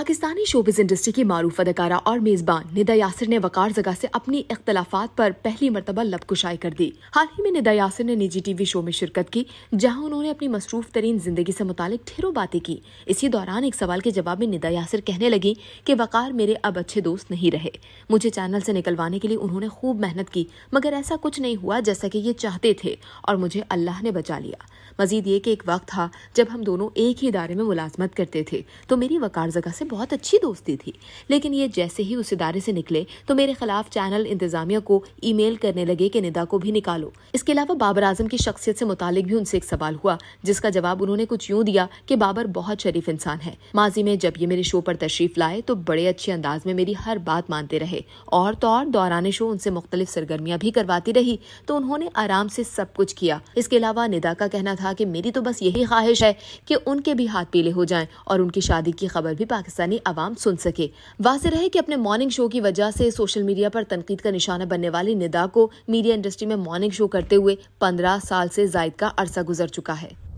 Pakistani showbiz industry की मारूफ अदाकारा और मेजबान निदा यासिर ने वकार जगह से अपनी इख्तलाफात पर पहली मरतबा लबकुशाई कर दी हाल ही में निदा यासिर ने निजी टीवी शो में शिरकत की जहां उन्होंने अपनी मसरूफ तरीन जिंदगी से मुतालिक ठेरों बातें की इसी दौरान एक सवाल के जवाब में निदा यासिर कहने लगी कि वकार मेरे अब अच्छे दोस्त नहीं रहे मुझे चैनल से निकलवाने के लिए उन्होंने खूब मेहनत की मगर ऐसा कुछ नहीं हुआ जैसा कि ये चाहते थे और मुझे अल्लाह ने बचा लिया मजीद ये कि एक वक्त था जब हम दोनों एक ही इदारे में मुलाजमत करते थे तो मेरी वकार जगह से बहुत अच्छी दोस्ती थी लेकिन ये जैसे ही उस इदारे से निकले तो मेरे खिलाफ चैनल इंतजामिया को ईमेल करने लगे कि निदा को भी निकालो इसके अलावा बाबर आजम की शख्सियत से मुतालिक भी उनसे एक सवाल हुआ जिसका जवाब उन्होंने कुछ यूं दिया कि बाबर बहुत शरीफ इंसान है माजी में जब ये मेरे शो पर तशरीफ लाए तो बड़े अच्छे अंदाज में मेरी हर बात मानते रहे और तो और दौरान शो उनसे मुख्तलिफ सरगर्मियां भी करवाती रही तो उन्होंने आराम से सब कुछ किया इसके अलावा निदा का कहना कहना था कि मेरी तो बस यही ख्वाहिश है कि उनके भी हाथ पीले हो जाएं और उनकी शादी की खबर भी पाकिस्तानी आवाम सुन सके वाज रहे कि अपने मॉर्निंग शो की वजह से सोशल मीडिया पर तनकीद का निशाना बनने वाली निदा को मीडिया इंडस्ट्री में मॉर्निंग शो करते हुए पंद्रह साल से जायद का अरसा गुजर चुका है